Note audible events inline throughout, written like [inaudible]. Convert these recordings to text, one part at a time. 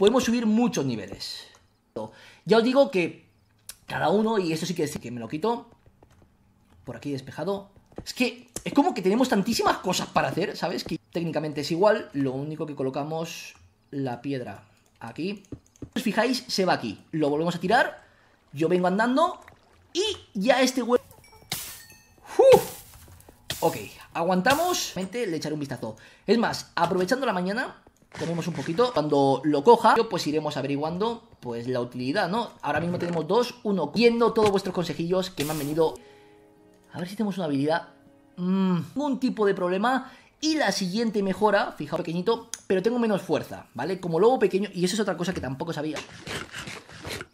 podemos subir muchos niveles. Ya os digo que cada uno, y esto sí que es que me lo quito, por aquí despejado. Es que es como que tenemos tantísimas cosas para hacer, ¿sabes? Que técnicamente es igual, lo único que colocamos la piedra aquí. Si os fijáis, se va aquí. Lo volvemos a tirar, yo vengo andando y ya este huevo... Ok, aguantamos. Le echaré un vistazo. Es más, aprovechando la mañana, tenemos un poquito. Cuando lo coja, pues iremos averiguando pues la utilidad, ¿no? Ahora mismo tenemos dos, uno, viendo todos vuestros consejillos que me han venido. A ver si tenemos una habilidad. un mm, tipo de problema. Y la siguiente mejora, fijaos pequeñito, pero tengo menos fuerza, ¿vale? Como lobo pequeño, y eso es otra cosa que tampoco sabía.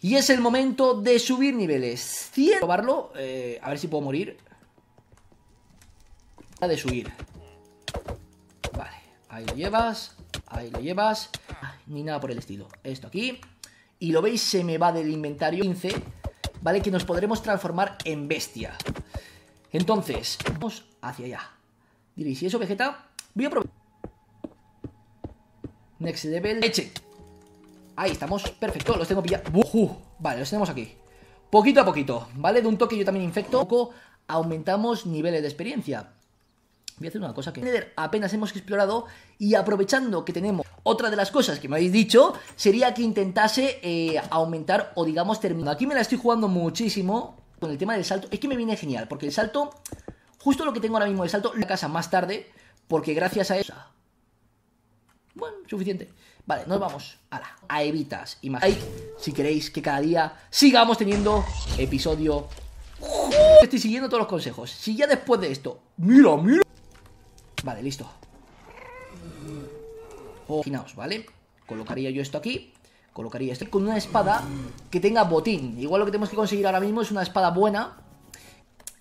Y es el momento de subir niveles. 100. Probarlo, eh, a ver si puedo morir. La de subir. Vale, ahí lo llevas. Ahí lo llevas. Ni nada por el estilo. Esto aquí. Y lo veis, se me va del inventario 15, ¿vale? Que nos podremos transformar en bestia. Entonces, vamos hacia allá. Diréis, ¿y eso, Vegeta? Voy a probar. Next level. Leche. Ahí estamos. Perfecto, los tengo pillados. Uh. Vale, los tenemos aquí. Poquito a poquito, ¿vale? De un toque yo también infecto. poco aumentamos niveles de experiencia voy a hacer una cosa que apenas hemos explorado y aprovechando que tenemos otra de las cosas que me habéis dicho sería que intentase eh, aumentar o digamos terminar. Aquí me la estoy jugando muchísimo con el tema del salto. Es que me viene genial porque el salto, justo lo que tengo ahora mismo de salto, la casa más tarde porque gracias a eso... Bueno, suficiente. Vale, nos vamos a a Evitas. Y más si queréis que cada día sigamos teniendo episodio... Estoy siguiendo todos los consejos. Si ya después de esto... Mira, mira. Vale, listo Imaginaos, ¿vale? Colocaría yo esto aquí Colocaría esto con una espada que tenga botín Igual lo que tenemos que conseguir ahora mismo es una espada buena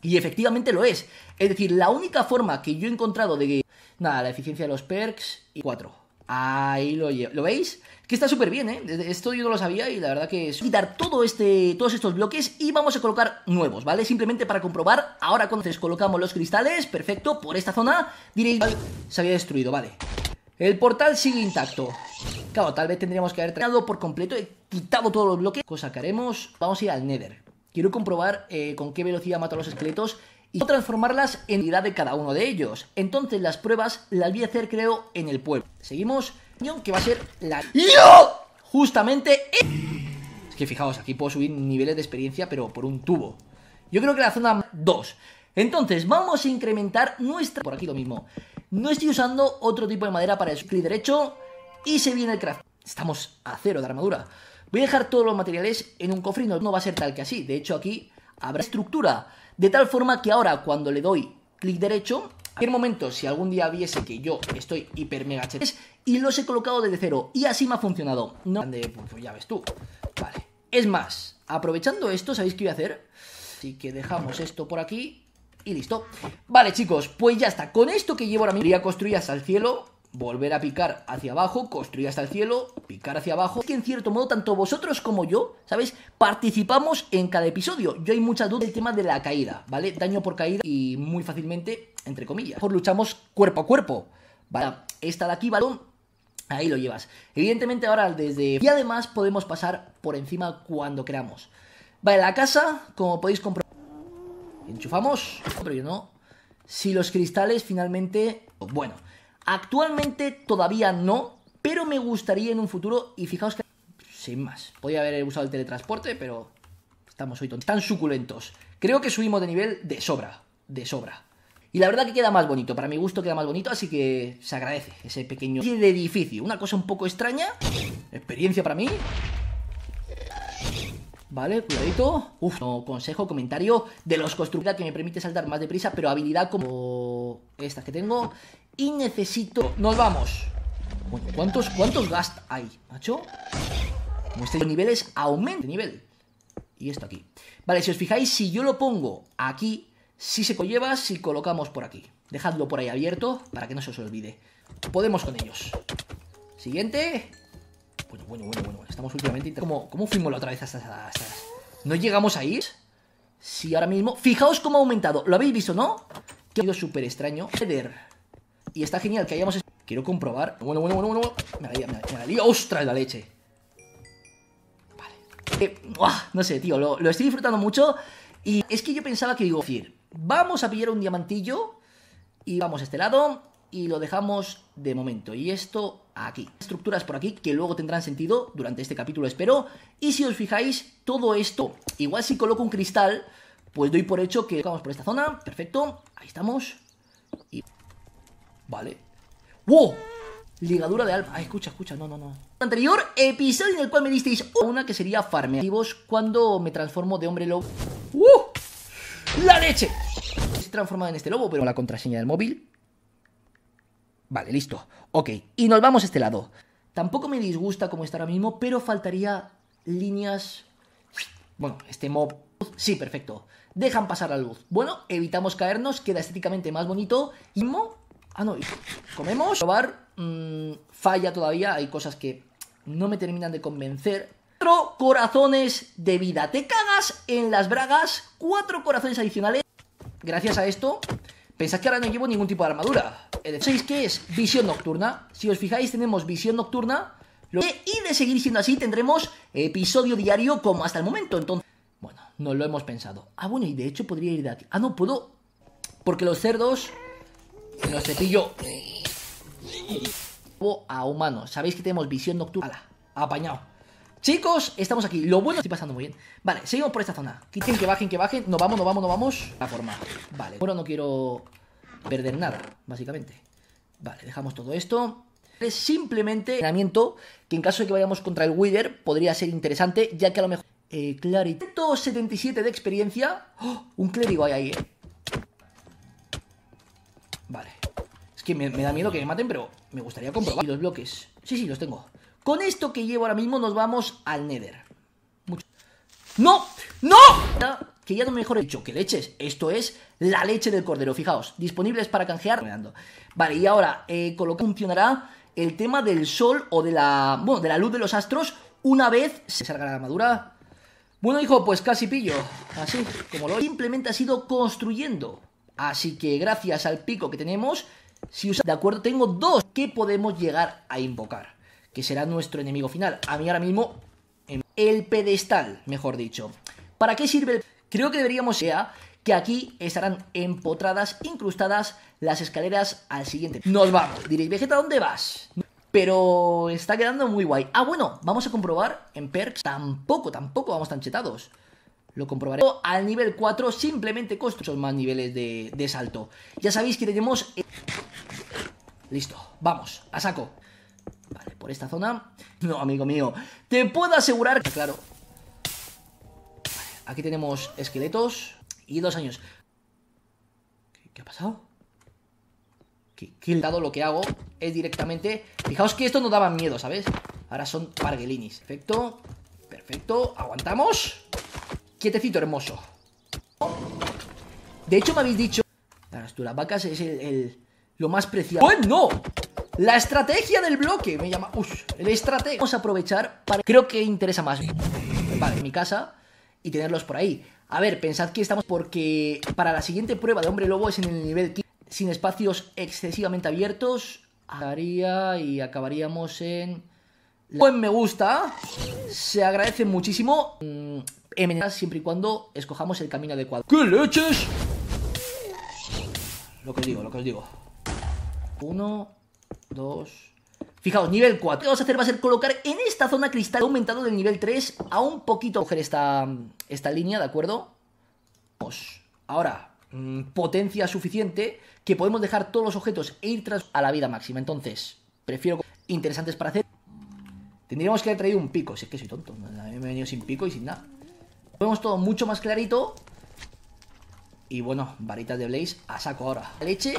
Y efectivamente lo es Es decir, la única forma que yo he encontrado de... que... Nada, la eficiencia de los perks y 4 Ahí lo llevo. ¿Lo veis? Que está súper bien, ¿eh? Esto yo no lo sabía y la verdad que es... Quitar todo este, todos estos bloques y vamos a colocar nuevos, ¿vale? Simplemente para comprobar. Ahora cuando colocamos los cristales, perfecto, por esta zona, diréis... Se había destruido, vale. El portal sigue intacto. Claro, tal vez tendríamos que haber traído por completo, he quitado todos los bloques. Cosa que haremos, vamos a ir al Nether. Quiero comprobar eh, con qué velocidad mato a los esqueletos y transformarlas en unidad de cada uno de ellos. Entonces las pruebas las voy a hacer creo en el pueblo. Seguimos, que va a ser la... ¡Yo! Justamente... Es que fijaos, aquí puedo subir niveles de experiencia pero por un tubo. Yo creo que la zona 2. Entonces vamos a incrementar nuestra... Por aquí lo mismo. No estoy usando otro tipo de madera para el clic derecho y se viene el craft. Estamos a cero de armadura. Voy a dejar todos los materiales en un cofre no va a ser tal que así. De hecho aquí habrá estructura. De tal forma que ahora cuando le doy clic derecho, en momento, si algún día viese que yo estoy hiper mega chetes y los he colocado desde cero y así me ha funcionado. No, pues, pues, ya ves tú. Vale. Es más, aprovechando esto, ¿sabéis qué voy a hacer? Así que dejamos esto por aquí y listo. Vale, chicos, pues ya está. Con esto que llevo ahora mismo, iría hasta el cielo volver a picar hacia abajo, construir hasta el cielo, picar hacia abajo. Es que en cierto modo, tanto vosotros como yo, ¿sabéis? Participamos en cada episodio. Yo hay mucha duda del tema de la caída, ¿vale? Daño por caída y muy fácilmente, entre comillas. Por luchamos cuerpo a cuerpo, ¿vale? Esta de aquí, balón, ahí lo llevas. Evidentemente ahora desde... Y además podemos pasar por encima cuando queramos. Vale, la casa, como podéis comprobar... Enchufamos, pero yo no. Si los cristales finalmente... Bueno, Actualmente todavía no, pero me gustaría en un futuro, y fijaos que... Sin más, podía haber usado el teletransporte, pero estamos hoy tan suculentos. Creo que subimos de nivel de sobra, de sobra. Y la verdad que queda más bonito, para mi gusto queda más bonito, así que se agradece ese pequeño de edificio. Una cosa un poco extraña, experiencia para mí. Vale, cuidadito. Uf, consejo, comentario de los constructores que me permite saltar más deprisa, pero habilidad como estas que tengo. Y necesito... ¡Nos vamos! Bueno, ¿cuántos, cuántos gast hay, macho? Nuestros niveles aumenta nivel. Y esto aquí. Vale, si os fijáis, si yo lo pongo aquí, si se conlleva, si colocamos por aquí. Dejadlo por ahí abierto para que no se os olvide. Podemos con ellos. Siguiente. Bueno, bueno, bueno, bueno. Estamos últimamente... ¿Cómo, fuimos la otra vez ¿No llegamos ahí? si ahora mismo... Fijaos cómo ha aumentado. ¿Lo habéis visto, no? Que súper extraño. Header. Y está genial que hayamos... Quiero comprobar... Bueno, bueno, bueno, bueno... Me la me la, me ¡Ostras, la leche! Vale. Eh, no sé, tío, lo, estoy disfrutando mucho. Y es que yo pensaba que digo, decir, vamos a pillar un diamantillo y vamos a este lado y lo dejamos de momento. Y esto aquí. Estructuras por aquí que luego tendrán sentido durante este capítulo, espero. Y si os fijáis, todo esto, igual si coloco un cristal, pues doy por hecho que vamos por esta zona. Perfecto, ahí estamos. Y ¿Vale? ¡Wow! Ligadura de alma. Ay, ah, escucha, escucha. No, no, no. Anterior episodio en el cual me disteis una que sería vos, cuando me transformo de hombre lobo. ¡Uh! ¡La leche! estoy transformado en este lobo, pero la contraseña del móvil. Vale, listo. Ok, y nos vamos a este lado. Tampoco me disgusta como está ahora mismo, pero faltaría líneas... Bueno, este mob... Sí, perfecto. Dejan pasar la luz. Bueno, evitamos caernos, queda estéticamente más bonito. Y mo Ah, no, comemos. Probar mm, falla todavía, hay cosas que no me terminan de convencer. Cuatro corazones de vida. Te cagas en las bragas. Cuatro corazones adicionales. Gracias a esto, pensad que ahora no llevo ningún tipo de armadura. Eh, ¿Sabéis qué es visión nocturna. Si os fijáis, tenemos visión nocturna. Y de seguir siendo así, tendremos episodio diario como hasta el momento. Entonces, bueno, no lo hemos pensado. Ah, bueno, y de hecho podría ir de aquí. Ah, no, puedo. Porque los cerdos nuestro cepillo eh, a humano. Sabéis que tenemos visión nocturna. apañado. Chicos, estamos aquí. Lo bueno, estoy pasando muy bien. Vale, seguimos por esta zona. Quiten que bajen, que bajen. nos vamos, nos vamos, nos vamos. La forma. Vale, bueno no quiero perder nada, básicamente. Vale, dejamos todo esto. Es simplemente entrenamiento que en caso de que vayamos contra el Wither podría ser interesante, ya que a lo mejor... Eh, Clarito, 177 de experiencia. ¡Oh! Un clérigo hay ahí, eh. que me, da miedo que me maten, pero me gustaría comprobar. Y los bloques. Sí, sí, los tengo. Con esto que llevo ahora mismo nos vamos al Nether. ¡No! ¡No! Que ya no mejor he dicho que leches. Esto es la leche del cordero. Fijaos, disponibles para canjear. Vale, y ahora, eh, con lo que funcionará el tema del sol o de la, bueno, de la luz de los astros una vez se salga la armadura. Bueno, hijo, pues casi pillo. Así, como lo... Simplemente ha sido construyendo. Así que gracias al pico que tenemos, si de acuerdo, tengo dos que podemos llegar a invocar, que será nuestro enemigo final. A mí ahora mismo, em, el pedestal, mejor dicho. ¿Para qué sirve el Creo que deberíamos sea que aquí estarán empotradas, incrustadas las escaleras al siguiente. Nos vamos. Diréis, Vegeta, ¿dónde vas? Pero está quedando muy guay. Ah, bueno, vamos a comprobar en perks. Tampoco, tampoco vamos tan chetados. Lo comprobaré al nivel 4 simplemente son más niveles de, de salto. Ya sabéis que tenemos... Eh, Listo, vamos, a saco. Vale, por esta zona... No, amigo mío, te puedo asegurar que... Claro. Vale, aquí tenemos esqueletos y dos años. ¿Qué, ha pasado? Que, que dado lo que hago es directamente... Fijaos que esto no daba miedo, ¿sabes? Ahora son parguelinis. Perfecto, perfecto, aguantamos. Quietecito hermoso. De hecho, me habéis dicho... las vacas es el lo más preciado no! La estrategia del bloque Me llama... ¡Uf! el estrategia Vamos a aprovechar para... Creo que interesa más Vale, mi casa Y tenerlos por ahí A ver, pensad que estamos... Porque para la siguiente prueba de Hombre Lobo es en el nivel Sin espacios excesivamente abiertos Haría y acabaríamos en... Buen me gusta Se agradece muchísimo mm, M. siempre y cuando escojamos el camino adecuado ¡Qué leches! Lo que os digo, lo que os digo 1, 2... Fijaos, nivel 4. Lo que vamos a hacer va a ser colocar en esta zona cristal aumentado del nivel 3 a un poquito. Coger esta, esta línea, ¿de acuerdo? Vamos. Ahora, mm, potencia suficiente que podemos dejar todos los objetos e ir tras a la vida máxima. Entonces, prefiero interesantes para hacer. Tendríamos que haber traído un pico, si es que soy tonto. A mí me he venido sin pico y sin nada. Vemos todo mucho más clarito. Y bueno, varitas de Blaze a saco ahora. Leche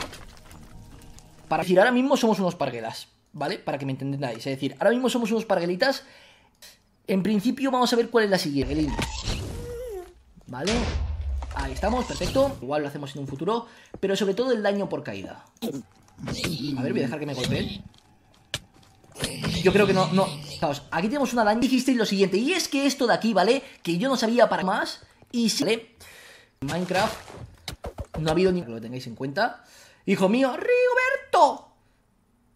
para decir, ahora mismo somos unos parguelas, ¿vale? Para que me entendáis. Es decir, ahora mismo somos unos parguelitas. En principio vamos a ver cuál es la siguiente. ¿Vale? Ahí estamos, perfecto. Igual lo hacemos en un futuro. Pero sobre todo el daño por caída. A ver, voy a dejar que me golpeen. Yo creo que no, no. Fijaos, aquí tenemos una daño. Dijisteis lo siguiente. Y es que esto de aquí, ¿vale? Que yo no sabía para más. Y si, ¿vale? Minecraft no ha habido ni que lo tengáis en cuenta. Hijo mío, ven!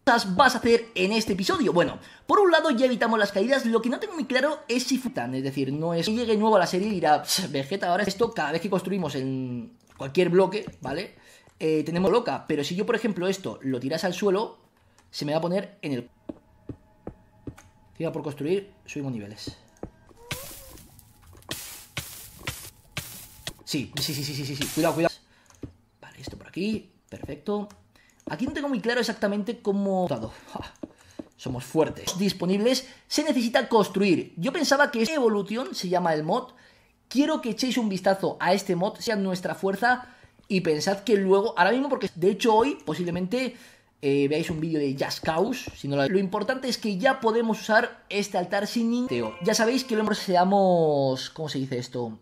cosas vas a hacer en este episodio? Bueno, por un lado ya evitamos las caídas, lo que no tengo muy claro es si futan, es decir, no es que llegue nuevo a la serie y dirá, Vegeta, ahora esto cada vez que construimos en cualquier bloque, ¿vale? Eh, tenemos loca, pero si yo, por ejemplo, esto lo tiras al suelo, se me va a poner en el... Fija por construir, subimos niveles. sí, sí, sí, sí, sí, sí, cuidado, cuidado. Vale, esto por aquí, perfecto. Aquí no tengo muy claro exactamente cómo... Somos fuertes. Disponibles. Se necesita construir. Yo pensaba que evolución, se llama el mod. Quiero que echéis un vistazo a este mod, sea nuestra fuerza. Y pensad que luego, ahora mismo, porque de hecho hoy posiblemente eh, veáis un vídeo de Just Cause. lo... importante es que ya podemos usar este altar sin ninteo. Ya sabéis que lo seamos... ¿Cómo se dice esto?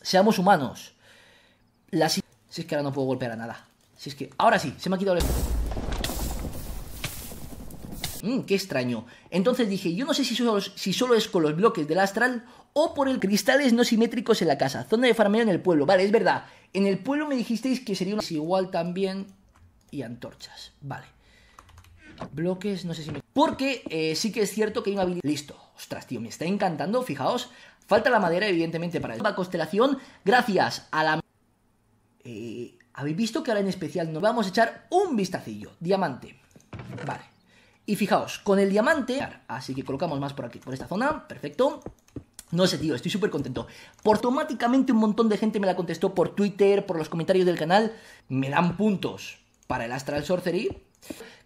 Seamos humanos. La... Si es que ahora no puedo golpear a nada es que... Ahora sí, se me ha quitado el... Mmm, qué extraño. Entonces dije, yo no sé si solo, si solo es con los bloques del astral o por el cristales no simétricos en la casa. Zona de farmeo en el pueblo. Vale, es verdad. En el pueblo me dijisteis que sería un igual también... Y antorchas. Vale. Bloques, no sé si me... Porque eh, sí que es cierto que hay una habilidad... Listo. Ostras, tío, me está encantando. Fijaos. Falta la madera, evidentemente, para la constelación. Gracias a la... Eh, habéis visto que ahora en especial nos vamos a echar un vistacillo. Diamante. Vale. Y fijaos, con el diamante... Así que colocamos más por aquí, por esta zona. Perfecto. No sé, tío, estoy súper contento. Por automáticamente un montón de gente me la contestó por Twitter, por los comentarios del canal. Me dan puntos para el Astral Sorcery,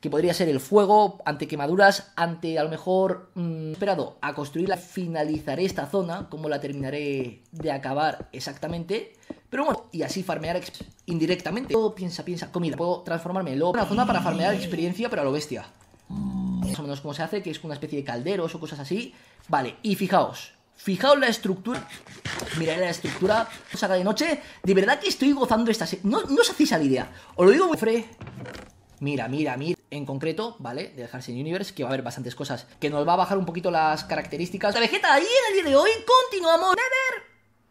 que podría ser el fuego, ante quemaduras, ante a lo mejor... Mm, esperado a construirla, finalizaré esta zona, como la terminaré de acabar exactamente... Pero bueno, y así farmear indirectamente. Todo piensa, piensa, comida. Puedo transformarme en Una zona para farmear experiencia, pero a lo bestia. Más o menos como se hace, que es una especie de calderos o cosas así. Vale, y fijaos. Fijaos la estructura. Mirad la estructura. Saca de noche. De verdad que estoy gozando esta No, no os hacéis la idea. Os lo digo muy fre. Mira, mira, mira. En concreto, ¿vale? De dejarse en Universe, que va a haber bastantes cosas. Que nos va a bajar un poquito las características. La Vegeta Y en el día de hoy. Continuamos.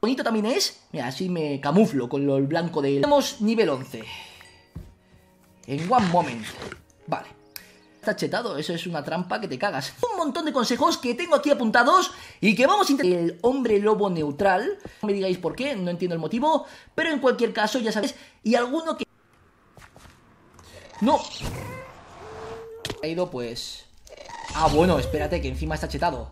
Bonito también es. Mira, así me camuflo con lo blanco de él. Tenemos nivel 11. En one moment. Vale. Está chetado, eso es una trampa que te cagas. Un montón de consejos que tengo aquí apuntados y que vamos a intentar... El hombre lobo neutral. No me digáis por qué, no entiendo el motivo. Pero en cualquier caso, ya sabéis. Y alguno que... ¡No! Ha ido, pues... Ah, bueno, espérate, que encima está chetado.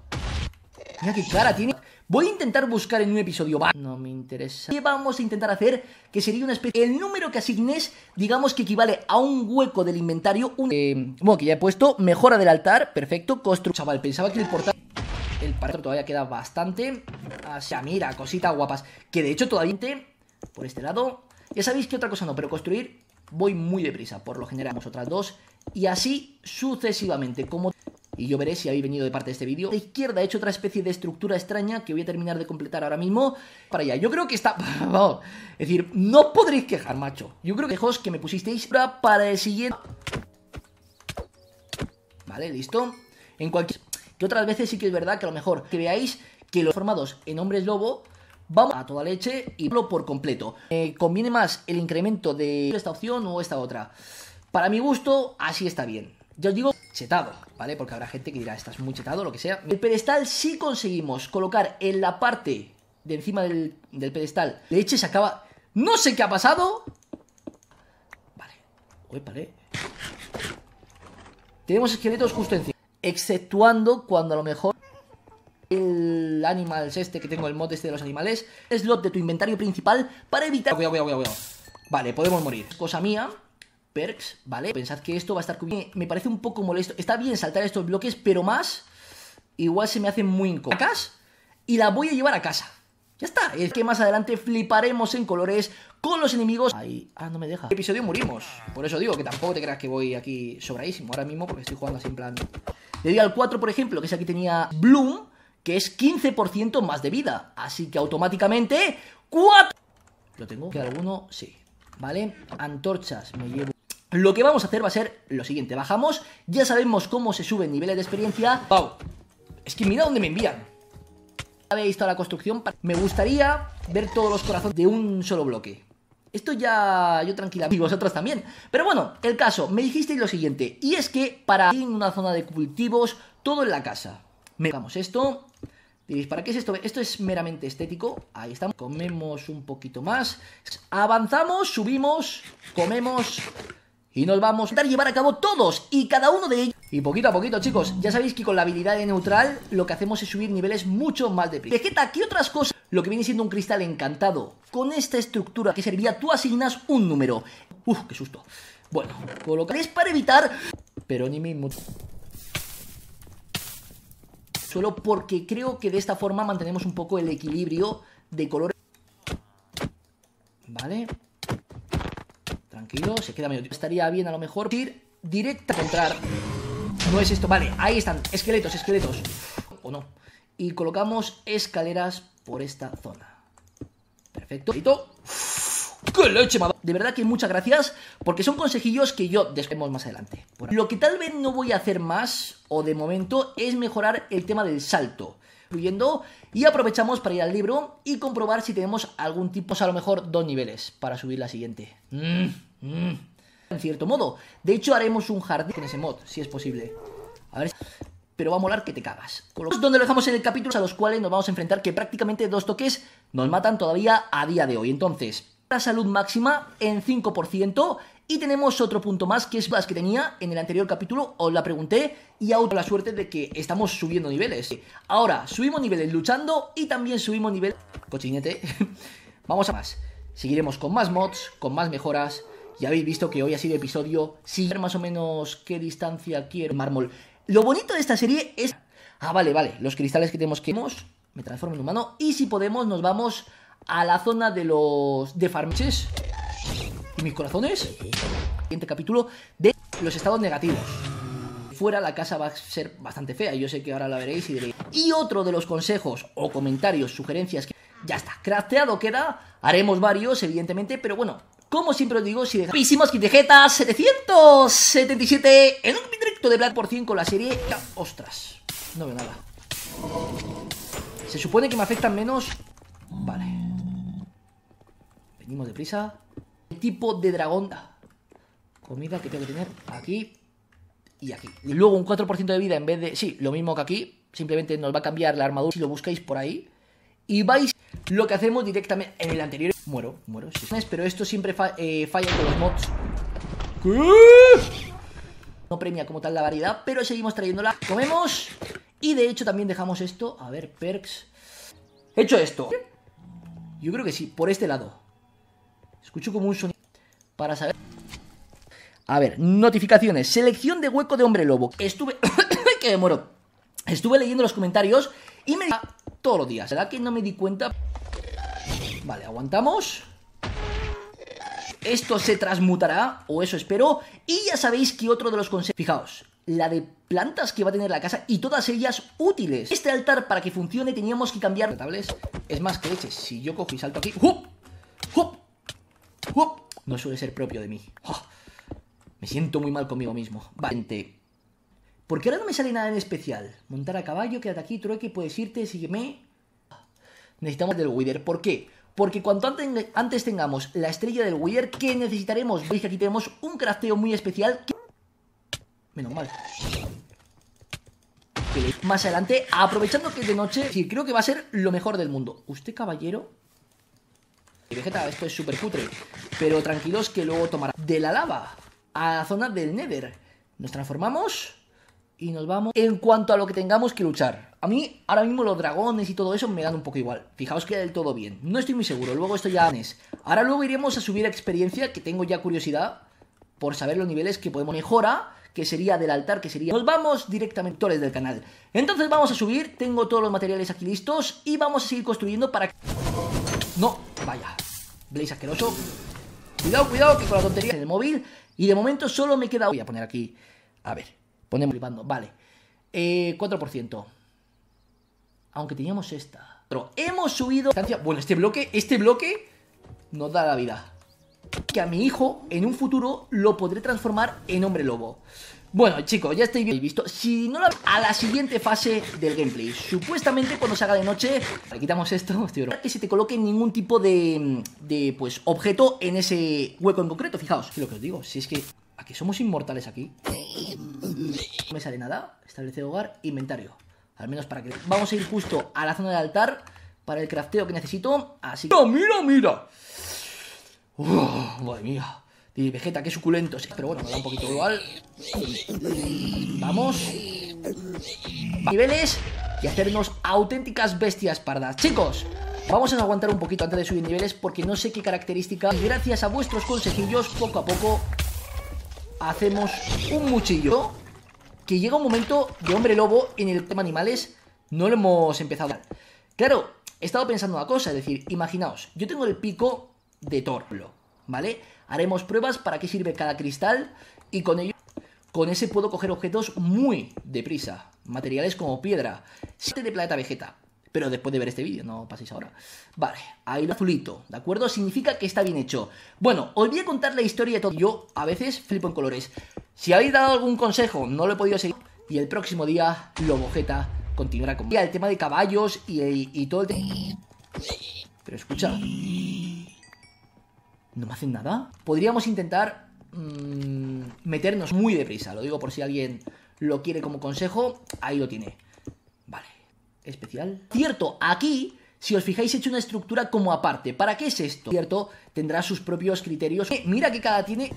Mira qué cara tiene. Voy a intentar buscar en un episodio, no me interesa. ¿Qué vamos a intentar hacer? Que sería una especie... El número que asignes, digamos que equivale a un hueco del inventario, un... Eh, bueno, que ya he puesto, mejora del altar, perfecto, constru... Chaval, pensaba que el portal... El paratro todavía queda bastante... O sea, ah, mira, cositas guapas. Que de hecho todavía... Por este lado... Ya sabéis que otra cosa no, pero construir voy muy deprisa. Por lo general, otras dos. Y así sucesivamente. Como y yo veré si habéis venido de parte de este vídeo. De izquierda he hecho otra especie de estructura extraña que voy a terminar de completar ahora mismo para allá. Yo creo que está... [laughs] es decir, no podréis quejar, macho. Yo creo que dejos que me pusisteis para el siguiente... Vale, listo. En cualquier... Que otras veces sí que es verdad que a lo mejor que veáis que los formados en hombres lobo vamos a toda leche y lo por completo. Me conviene más el incremento de esta opción o esta otra. Para mi gusto, así está bien. Yo digo chetado, ¿vale? Porque habrá gente que dirá, estás muy chetado, lo que sea. El pedestal si conseguimos colocar en la parte de encima del, del pedestal. leche se acaba... No sé qué ha pasado. Vale. Uy, Tenemos esqueletos justo encima. Exceptuando cuando a lo mejor el animals este que tengo, el mod este de los animales, Es slot de tu inventario principal para evitar... Vale, podemos morir. Cosa mía perks, ¿vale? Pensad que esto va a estar... Me parece un poco molesto. Está bien saltar estos bloques, pero más... Igual se me hacen muy incómodas. Y la voy a llevar a casa. Ya está. Es que más adelante fliparemos en colores con los enemigos. Ahí. Ah, no me deja. En episodio morimos. Por eso digo que tampoco te creas que voy aquí sobradísimo ahora mismo porque estoy jugando así en plan... Le di al 4, por ejemplo, que es aquí tenía Bloom, que es 15% más de vida. Así que automáticamente... ¡4! ¿Lo tengo? que alguno? Sí. ¿Vale? Antorchas me llevo... Lo que vamos a hacer va a ser lo siguiente, bajamos, ya sabemos cómo se suben niveles de experiencia. ¡Wow! Es que mira dónde me envían. Habéis visto la construcción. Me gustaría ver todos los corazones de un solo bloque. Esto ya yo tranquila, y vosotros también. Pero bueno, el caso, me dijisteis lo siguiente, y es que para ir una zona de cultivos, todo en la casa. Me esto. Diréis, ¿para qué es esto? Esto es meramente estético. Ahí estamos. Comemos un poquito más. Avanzamos, subimos, comemos, y nos vamos a intentar llevar a cabo todos y cada uno de ellos. Y poquito a poquito, chicos, ya sabéis que con la habilidad de neutral lo que hacemos es subir niveles mucho más deprisa. Vegeta, ¿qué otras cosas? Lo que viene siendo un cristal encantado. Con esta estructura que servía, tú asignas un número. Uf, qué susto. Bueno, colocaréis para evitar... Pero ni mismo... Solo porque creo que de esta forma mantenemos un poco el equilibrio de colores. Vale. Tranquilo, se queda medio. Estaría bien a lo mejor ir directa a entrar. No es esto. Vale, ahí están. Esqueletos, esqueletos. O no. Y colocamos escaleras por esta zona. Perfecto. ¡Qué leche, madre! De verdad que muchas gracias, porque son consejillos que yo después más adelante. Lo que tal vez no voy a hacer más, o de momento, es mejorar el tema del salto y aprovechamos para ir al libro y comprobar si tenemos algún tipo, a lo mejor dos niveles para subir la siguiente. Mm, mm. En cierto modo. De hecho, haremos un jardín en ese mod, si es posible. pero va a molar que te cagas. Con los donde lo dejamos en el capítulo a los cuales nos vamos a enfrentar que prácticamente dos toques nos matan todavía a día de hoy. Entonces, la salud máxima en 5%, y tenemos otro punto más, que es más que tenía en el anterior capítulo, os la pregunté, y ha la suerte de que estamos subiendo niveles. Ahora, subimos niveles luchando y también subimos niveles... Cochinete. [laughs] Vamos a más. Seguiremos con más mods, con más mejoras. Ya habéis visto que hoy ha sido episodio, ver más o menos qué distancia quiero mármol. Lo bonito de esta serie es... Ah, vale, vale, los cristales que tenemos que... Me transformo en humano y si podemos nos vamos a la zona de los... de farmaches. Y mis corazones? Siguiente capítulo de los estados negativos. Fuera la casa va a ser bastante fea, yo sé que ahora la veréis y diréis. Y otro de los consejos o comentarios, sugerencias que... Ya está, crafteado queda, haremos varios evidentemente, pero bueno, como siempre os digo, si dejamos... hicimos 777 en un directo de Black por 5 la serie... ¡Ostras! No veo nada. Se supone que me afectan menos... Vale. Venimos deprisa. Tipo de dragón. Comida que tengo que tener aquí y aquí. Y luego un 4% de vida en vez de... Sí, lo mismo que aquí. Simplemente nos va a cambiar la armadura si lo buscáis por ahí. Y vais lo que hacemos directamente en el anterior. Muero, muero. Pero esto siempre eh, falla con los mods. No premia como tal la variedad, pero seguimos trayéndola. Comemos. Y de hecho también dejamos esto. A ver, perks. Hecho esto. Yo creo que sí, por este lado. Escucho como un sonido para saber... A ver, notificaciones. Selección de hueco de hombre lobo. Estuve... [coughs] que me Estuve leyendo los comentarios y me... Todos los días. Será que no me di cuenta? Vale, aguantamos. Esto se transmutará, o eso espero. Y ya sabéis que otro de los consejos... Fijaos, la de plantas que va a tener la casa y todas ellas útiles. Este altar, para que funcione, teníamos que cambiar... Es más que leche Si yo cojo y salto aquí... ¡Hup! ¡Hup! No suele ser propio de mí. Ah. Me siento muy mal conmigo mismo. ¿Por Porque ahora no me sale nada en especial. Montar a caballo, quédate aquí, trueque, puedes irte, sígueme. Necesitamos del Wither. ¿Por qué? Porque cuanto antes, tengamos la estrella del Wither, ¿qué necesitaremos? Veis que aquí tenemos un crafteo muy especial. Menos mal. Más adelante, aprovechando que es de noche, creo que va a ser lo mejor del mundo. ¿Usted, caballero? Y Vegeta, esto es súper putre, pero tranquilos que luego tomará. De la lava a la zona del Nether. Nos transformamos y nos vamos en cuanto a lo que tengamos que luchar. A mí, ahora mismo los dragones y todo eso me dan un poco igual. Fijaos que del todo bien. No estoy muy seguro, luego esto ya es. Ahora luego iremos a subir experiencia, que tengo ya curiosidad por saber los niveles que podemos mejora, que sería del altar, que sería... Nos vamos directamente del canal. Entonces vamos a subir, tengo todos los materiales aquí listos y vamos a seguir construyendo para... No, vaya. Blaze asqueroso. Cuidado, cuidado, que con la tontería del móvil. Y de momento solo me queda... Voy a poner aquí... A ver, ponemos... Vale. Eh, 4%. Aunque teníamos esta. Pero hemos subido... Bueno, este bloque, este bloque nos da la vida. Que a mi hijo, en un futuro, lo podré transformar en hombre lobo. Bueno, chicos, ya estáis visto. Si no A la siguiente fase del gameplay. Supuestamente cuando se haga de noche... Vale, quitamos esto. [laughs] Estoy que se te coloque ningún tipo de... De, pues, objeto en ese hueco en concreto. Fijaos, lo que os digo. Si es que... Aquí somos inmortales aquí. No me sale nada. Establecer hogar, inventario. Al menos para que... Vamos a ir justo a la zona del altar para el crafteo que necesito. Así que... ¡Mira, mira, mira! madre mía. Vegeta, qué suculento. pero bueno, me da un poquito global. Vamos. Niveles y hacernos auténticas bestias pardas. Chicos, Vamos a aguantar un poquito antes de subir niveles porque no sé qué característica. Y gracias a vuestros consejillos, poco a poco hacemos un muchillo. Que llega un momento de hombre lobo en el tema animales. No lo hemos empezado a Claro, he estado pensando una cosa, es decir, imaginaos, yo tengo el pico de Torplo. ¿vale? Haremos pruebas para qué sirve cada cristal y con ello, con ese puedo coger objetos muy deprisa, materiales como piedra, siete de plata vegeta, pero después de ver este vídeo, no paséis ahora. Vale, ahí lo azulito, ¿de acuerdo? Significa que está bien hecho. Bueno, os voy a contar la historia de todo. Yo a veces flipo en colores. Si habéis dado algún consejo, no lo he podido seguir, y el próximo día lo bojeta continuará con El tema de caballos y, y, todo el tema... Pero escucha no me hacen nada. Podríamos intentar mmm, meternos muy deprisa, lo digo por si alguien lo quiere como consejo, ahí lo tiene. Vale, especial. Cierto, aquí, si os fijáis, he hecho una estructura como aparte. ¿Para qué es esto? Cierto, tendrá sus propios criterios. Eh, mira que cada tiene...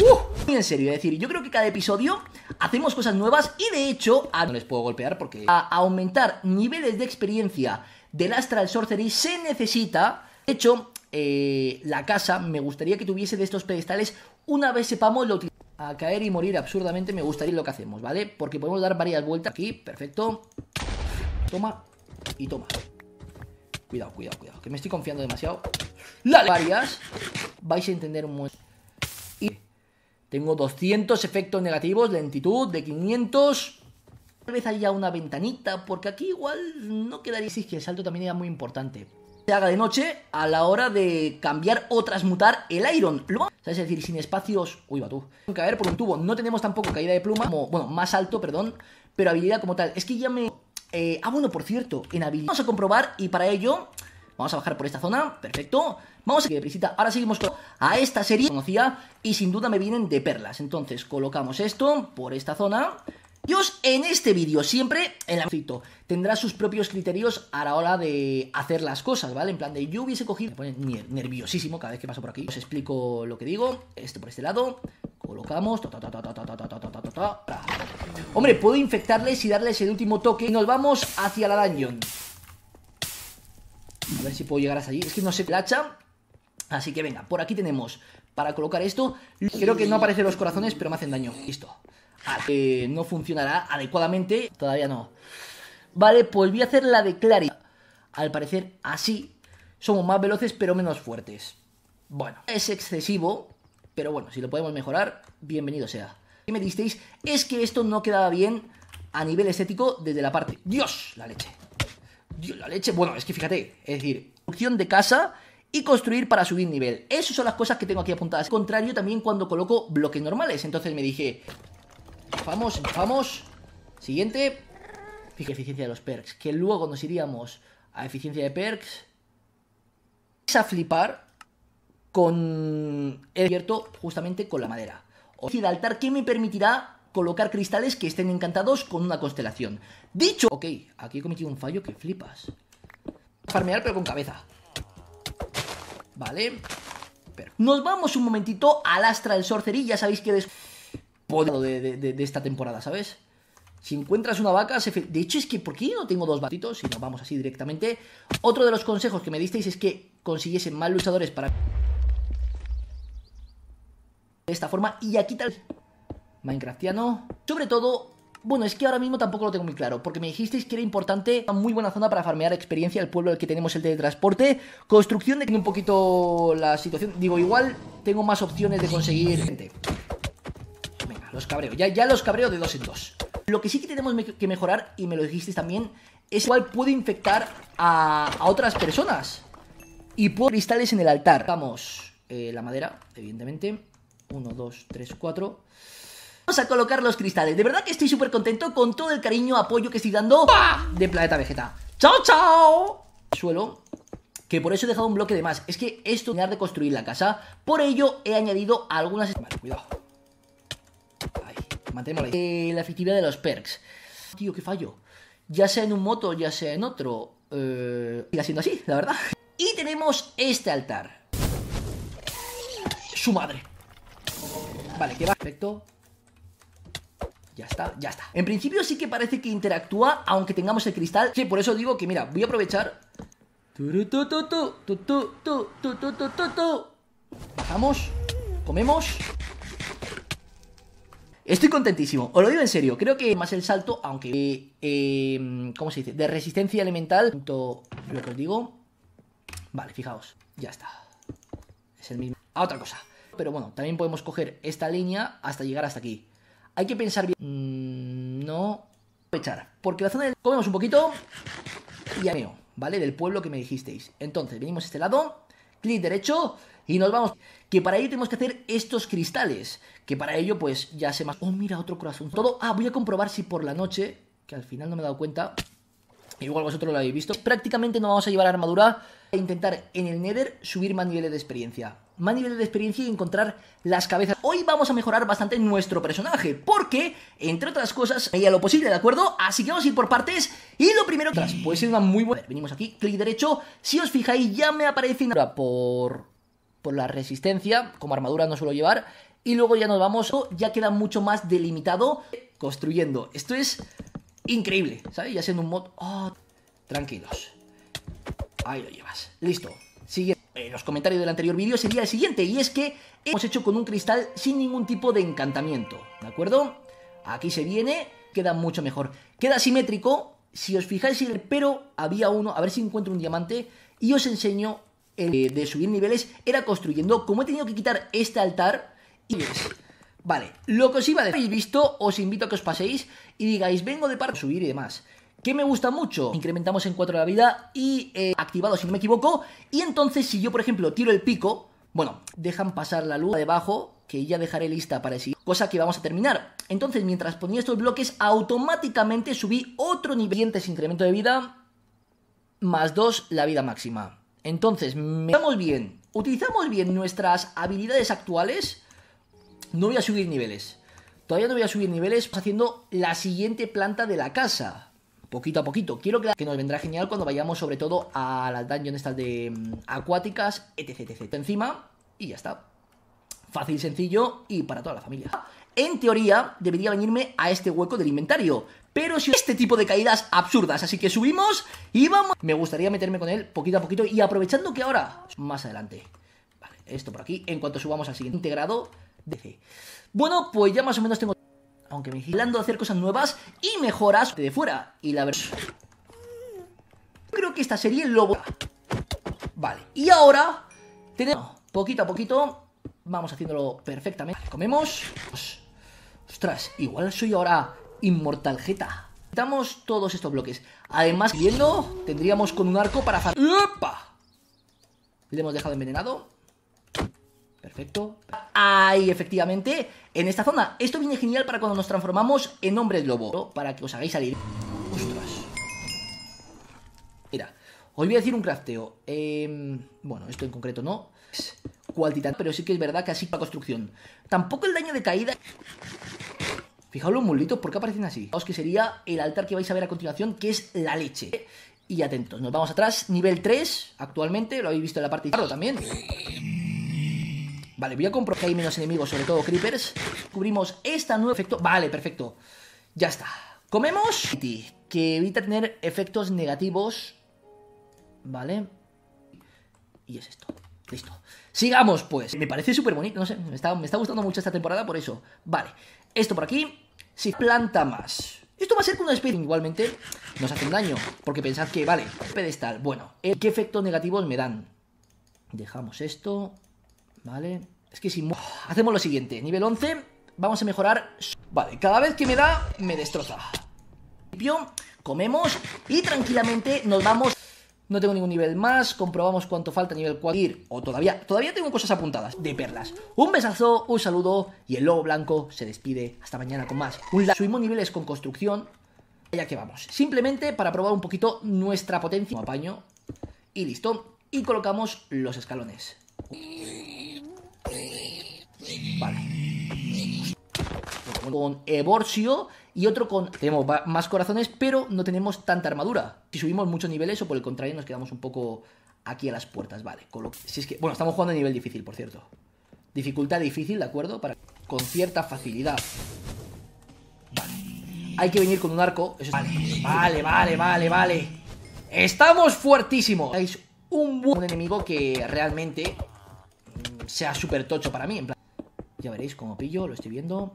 ¡Uh! En serio, es decir, yo creo que cada episodio hacemos cosas nuevas y de hecho... No les puedo golpear porque... A aumentar niveles de experiencia del Astral Sorcery se necesita de hecho, eh, la casa me gustaría que tuviese de estos pedestales una vez sepamos lo a caer y morir absurdamente me gustaría lo que hacemos, ¿vale? Porque podemos dar varias vueltas aquí, perfecto. Toma y toma. Cuidado, cuidado, cuidado, que me estoy confiando demasiado. Las varias! Vais a entender un momento. tengo 200 efectos negativos, lentitud de 500... Tal vez haya una ventanita, porque aquí igual no quedaría... es que el salto también era muy importante se haga de noche a la hora de cambiar o transmutar el iron. Lo, es decir, sin espacios... Uy, va tú. Caer por un tubo. No tenemos tampoco caída de pluma, bueno, más alto, perdón, pero habilidad como tal. Es que ya me... Eh, ah, bueno, por cierto, en habilidad... Vamos a comprobar y para ello... Vamos a bajar por esta zona, perfecto. Vamos a que prisita. Ahora seguimos con a esta serie conocía y sin duda me vienen de perlas. Entonces colocamos esto por esta zona. Dios en este vídeo siempre en la tendrá sus propios criterios a la hora de hacer las cosas, ¿vale? En plan de yo hubiese cogido, me pone nerviosísimo cada vez que paso por aquí. Os explico lo que digo, esto por este lado, colocamos Hombre, puedo infectarles y darles el último toque y nos vamos hacia la dungeon. A ver si puedo llegar hasta allí. Es que no sé placha. Así que venga, por aquí tenemos para colocar esto. Creo que no aparecen los corazones, pero me hacen daño. Listo no funcionará adecuadamente. Todavía no. Vale, pues voy a hacer la de Clary. Al parecer, así somos más veloces, pero menos fuertes. Bueno, es excesivo, pero bueno, si lo podemos mejorar, bienvenido sea. Y me disteis, es que esto no quedaba bien a nivel estético desde la parte... ¡Dios! La leche. Dios, la leche. Bueno, es que fíjate, es decir, construcción de casa y construir para subir nivel. Esas son las cosas que tengo aquí apuntadas. Contrario también cuando coloco bloques normales. Entonces me dije, Vamos, vamos. Siguiente. Fíjate, eficiencia de los perks. Que luego nos iríamos a eficiencia de perks. a flipar con el cierto justamente con la madera. O de altar que me permitirá colocar cristales que estén encantados con una constelación. Dicho... Ok, aquí he cometido un fallo que flipas. Farmear pero con cabeza. Vale. Nos vamos un momentito al Astral Sorcery. Ya sabéis que después de, esta temporada, ¿sabes? Si encuentras una vaca, se de hecho es que, ¿por qué no tengo dos batitos? Si nos vamos así directamente. Otro de los consejos que me disteis es que consiguiesen más luchadores para... De esta forma, y aquí tal... Minecraftiano. Sobre todo, bueno, es que ahora mismo tampoco lo tengo muy claro, porque me dijisteis que era importante una muy buena zona para farmear experiencia el pueblo al que tenemos el teletransporte. Construcción de un poquito la situación. Digo, igual tengo más opciones de conseguir gente los cabreo, ya, los cabreo de dos en dos. Lo que sí que tenemos que mejorar, y me lo dijisteis también, es cuál puede infectar a, otras personas. Y puedo cristales en el altar. Vamos, eh, la madera, evidentemente. Uno, dos, tres, cuatro Vamos a colocar los cristales. De verdad que estoy súper contento con todo el cariño, apoyo que estoy dando de Planeta Vegeta. ¡Chao, chao! Suelo, que por eso he dejado un bloque de más. Es que esto, terminar de construir la casa, por ello he añadido algunas... cuidado mantenemos eh, la, efectividad de los perks. Tío, qué fallo. Ya sea en un moto, ya sea en otro. Eh, sigue siendo así, la verdad. Y tenemos este altar. Su madre. Vale, que va. Perfecto. Ya está, ya está. En principio sí que parece que interactúa aunque tengamos el cristal. Sí, por eso digo que, mira, voy a aprovechar... Bajamos. Comemos. Estoy contentísimo, os lo digo en serio. Creo que más el salto, aunque. Eh, ¿Cómo se dice? De resistencia elemental. Lo que os digo. Vale, fijaos. Ya está. Es el mismo. A ah, otra cosa. Pero bueno, también podemos coger esta línea hasta llegar hasta aquí. Hay que pensar bien. Mm, no. aprovechar, Porque la zona del. Comemos un poquito. Y ya ¿vale? Del pueblo que me dijisteis. Entonces, venimos a este lado. Clic derecho y nos vamos. Que para ello tenemos que hacer estos cristales, que para ello pues ya se más... Oh, mira, otro corazón. Todo... Ah, voy a comprobar si por la noche, que al final no me he dado cuenta, igual vosotros lo habéis visto, prácticamente no vamos a llevar armadura e intentar en el Nether subir más niveles de experiencia. Más niveles de experiencia y encontrar las cabezas. Hoy vamos a mejorar bastante nuestro personaje, porque, entre otras cosas, a lo posible, ¿de acuerdo? Así que vamos a ir por partes. Y lo primero, tras, puede ser una muy buena... Venimos aquí, clic derecho. Si os fijáis, ya me aparece... Una... Por por la resistencia, como armadura no suelo llevar, y luego ya nos vamos, ya queda mucho más delimitado construyendo. Esto es increíble, ¿sabes? Ya siendo un mod... Oh, tranquilos. Ahí lo llevas. Listo. Siguiente. Eh, los comentarios del anterior vídeo sería el siguiente, y es que hemos hecho con un cristal sin ningún tipo de encantamiento, ¿de acuerdo? Aquí se viene, queda mucho mejor. Queda simétrico, si os fijáis, pero había uno, a ver si encuentro un diamante, y os enseño eh, de subir niveles era construyendo. Como he tenido que quitar este altar y Vale, lo que os iba a decir, habéis visto, os invito a que os paséis y digáis, vengo de par subir y demás. Que me gusta mucho, incrementamos en 4 la vida y eh, activado si no me equivoco. Y entonces si yo, por ejemplo, tiro el pico, bueno, dejan pasar la luz debajo, que ya dejaré lista para así cosa que vamos a terminar. Entonces, mientras ponía estos bloques, automáticamente subí otro nivel, es incremento de vida, más 2 la vida máxima. Entonces, vamos bien, utilizamos bien nuestras habilidades actuales, no voy a subir niveles. Todavía no voy a subir niveles haciendo la siguiente planta de la casa. Poquito a poquito. Quiero que nos vendrá genial cuando vayamos sobre todo a las dungeons estas de mm, acuáticas, etc, etc. Encima y ya está. Fácil, sencillo y para toda la familia. En teoría, debería venirme a este hueco del inventario pero si este tipo de caídas absurdas. Así que subimos y vamos. Me gustaría meterme con él poquito a poquito y aprovechando que ahora, más adelante. Vale, esto por aquí. En cuanto subamos al siguiente grado, c Bueno, pues ya más o menos tengo... Aunque me vigilando hacer cosas nuevas y mejoras de fuera. Y la verdad... Creo que esta sería el lobo Vale, y ahora tenemos... Poquito a poquito vamos haciéndolo perfectamente. comemos. Ostras, igual soy ahora Inmortal jeta Quitamos todos estos bloques. Además, viendo, tendríamos con un arco para... ¡Epa! Le hemos dejado envenenado. Perfecto. Ahí, efectivamente, en esta zona. Esto viene genial para cuando nos transformamos en hombres lobo. Para que os hagáis salir. ¡Ostras! Mira, os voy a decir un crafteo. Em, bueno, esto en concreto no. cual titán, pero sí que es verdad que así para construcción. Tampoco el daño de caída... Fijaos los muslitos, ¿por qué aparecen así? Fijaos que sería el altar que vais a ver a continuación, que es la leche. Y atentos, nos vamos atrás, nivel 3, actualmente, lo habéis visto en la parte también. Vale, voy a comprobar que hay menos enemigos, sobre todo creepers. Cubrimos esta nueva efecto. Vale, perfecto. Ya está. Comemos, que evita tener efectos negativos. Vale. Y es esto. Listo. Sigamos, pues. Me parece súper bonito, no sé, me está, me está gustando mucho esta temporada por eso. Vale, esto por aquí si planta más. Esto va a ser con un igualmente nos un daño, porque pensad que, vale, pedestal, bueno, eh, ¿qué efectos negativos me dan? Dejamos esto, vale, es que si... Hacemos lo siguiente, nivel 11, vamos a mejorar... Vale, cada vez que me da, me destroza. Comemos y tranquilamente nos vamos no tengo ningún nivel más, comprobamos cuánto falta nivel 4 o todavía, todavía tengo cosas apuntadas de perlas. Un besazo, un saludo, y el lobo blanco se despide hasta mañana con más. Un Subimos niveles con construcción, ya que vamos. Simplemente para probar un poquito nuestra potencia. apaño, y listo. Y colocamos los escalones. Vale. Con Eborcio y otro con... Tenemos más corazones, pero no tenemos tanta armadura. Si subimos muchos niveles o por el contrario nos quedamos un poco aquí a las puertas, vale. si es que... Bueno, estamos jugando a nivel difícil, por cierto. Dificultad difícil, ¿de acuerdo? Para... Con cierta facilidad. Vale. Hay que venir con un arco. Vale, vale, vale, vale. ¡Estamos fuertísimos! Es un buen enemigo que realmente mm, sea súper tocho para mí. Ya veréis cómo pillo, lo estoy viendo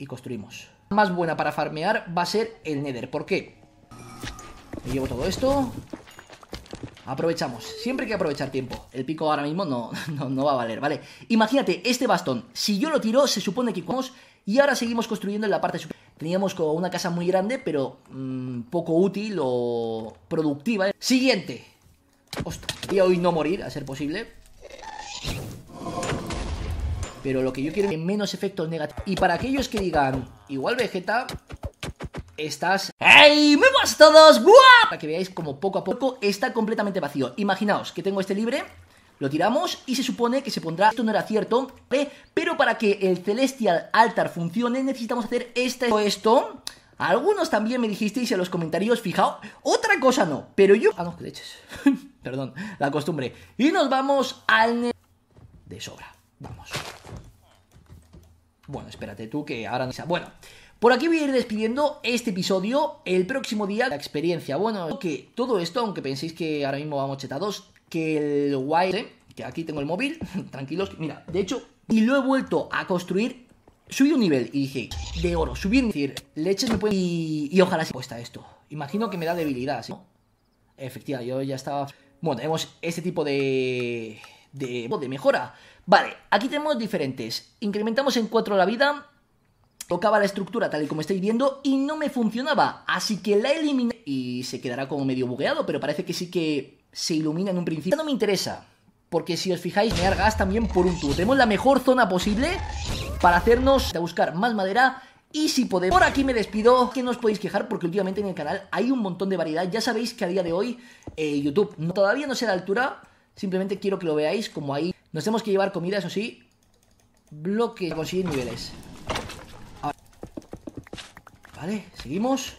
y construimos. Más buena para farmear va a ser el Nether. ¿Por qué? Me llevo todo esto. Aprovechamos. Siempre hay que aprovechar tiempo. El pico ahora mismo no, [laughs] no, no va a valer, ¿vale? Imagínate, este bastón. Si yo lo tiro, se supone que vamos y ahora seguimos construyendo en la parte Teníamos como una casa muy grande, pero mm, poco útil o productiva. ¿eh? Siguiente. y hoy no morir, a ser posible. Pero lo que yo quiero es menos efectos negativos. Y para aquellos que digan, igual Vegeta, estás... ¡Hey! ¡Me vas todos! Para que veáis como poco a poco está completamente vacío. Imaginaos que tengo este libre, lo tiramos y se supone que se pondrá... Esto no era cierto, Pero para que el Celestial Altar funcione necesitamos hacer este, esto... Algunos también me dijisteis en los comentarios, fijaos, otra cosa no, pero yo... Ah, no, que leches. [laughs] Perdón, la costumbre. Y nos vamos al... Ne de sobra. Vamos. Bueno, espérate tú que ahora... No... Bueno, por aquí voy a ir despidiendo este episodio. El próximo día, la experiencia. Bueno, que todo esto, aunque penséis que ahora mismo vamos chetados, que el guay... Este, que aquí tengo el móvil, [laughs] tranquilos. Mira, de hecho, y lo he vuelto a construir subí un nivel y dije, de oro, subir decir, leches me pueden... Y, y ojalá se cuesta esto. Imagino que me da debilidad, ¿sí? yo ya estaba... Bueno, tenemos este tipo de de, de mejora. Vale, aquí tenemos diferentes. Incrementamos en 4 la vida, tocaba la estructura tal y como estáis viendo y no me funcionaba, así que la eliminé y se quedará como medio bugueado, pero parece que sí que se ilumina en un principio. No me interesa, porque si os fijáis me argas también por un tubo. Tenemos la mejor zona posible para hacernos a buscar más madera y si podemos... Por aquí me despido, que no os podéis quejar porque últimamente en el canal hay un montón de variedad. Ya sabéis que a día de hoy eh, YouTube todavía no sé la altura Simplemente quiero que lo veáis como ahí. Nos tenemos que llevar comida, eso sí. Bloque para conseguir niveles. Vale, seguimos.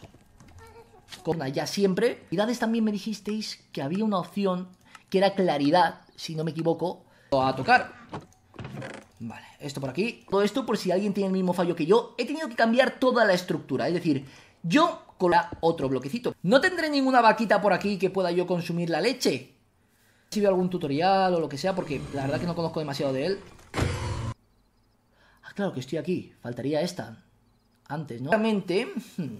Con ya siempre. Cuidades también me dijisteis que había una opción que era claridad, si no me equivoco. A tocar. Vale, esto por aquí. Todo esto por si alguien tiene el mismo fallo que yo. He tenido que cambiar toda la estructura. Es decir, yo con otro bloquecito. No tendré ninguna vaquita por aquí que pueda yo consumir la leche si veo algún tutorial o lo que sea, porque la verdad que no conozco demasiado de él. Ah, claro que estoy aquí. Faltaría esta. Antes, ¿no? Obviamente, hmm,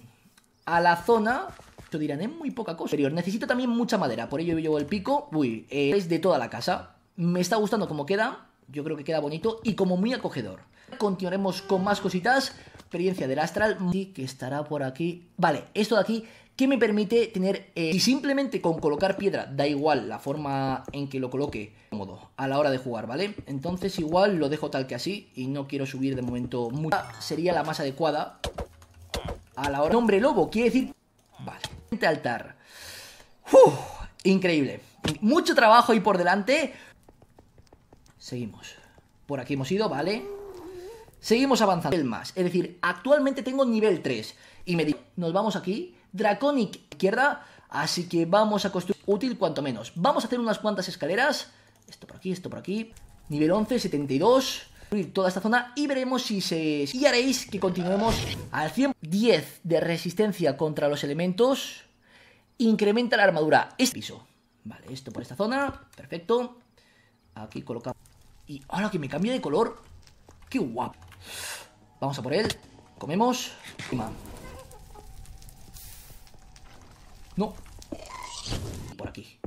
a la zona te dirán, es muy poca cosa. necesito también mucha madera, por ello yo llevo el pico. Uy, eh, es de toda la casa. Me está gustando como queda. Yo creo que queda bonito y como muy acogedor. Continuaremos con más cositas. Experiencia del astral. Y que estará por aquí. Vale, esto de aquí que me permite tener, y eh, simplemente con colocar piedra, da igual la forma en que lo coloque, cómodo a la hora de jugar, ¿vale? Entonces igual lo dejo tal que así y no quiero subir de momento mucho. Sería la más adecuada a la hora... Nombre lobo, quiere decir... Vale, este altar. Uf, increíble. Mucho trabajo ahí por delante. Seguimos. Por aquí hemos ido, ¿vale? Seguimos avanzando. El más. Es decir, actualmente tengo nivel 3. Y me digo, nos vamos aquí Draconic izquierda, así que vamos a construir útil cuanto menos. Vamos a hacer unas cuantas escaleras, esto por aquí, esto por aquí, nivel 11, 72 toda esta zona y veremos si se... Y haréis que continuemos al 110 de resistencia contra los elementos. Incrementa la armadura. Este piso. Vale, esto por esta zona. Perfecto. Aquí colocamos... Y ahora que me cambia de color. ¡Qué guapo! Vamos a por él. Comemos. No. Por aquí.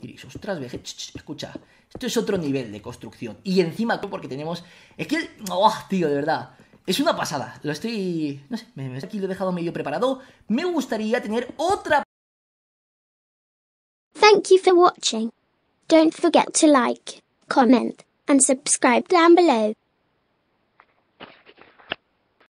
Y ostras, veje, escucha, esto es otro nivel de construcción. Y encima, porque tenemos... Es que... ¡Oh, tío, de verdad! Es una pasada. Lo estoy... No sé, me, aquí lo he dejado medio preparado. Me gustaría tener otra... Thank you for watching. Don't forget to like, comment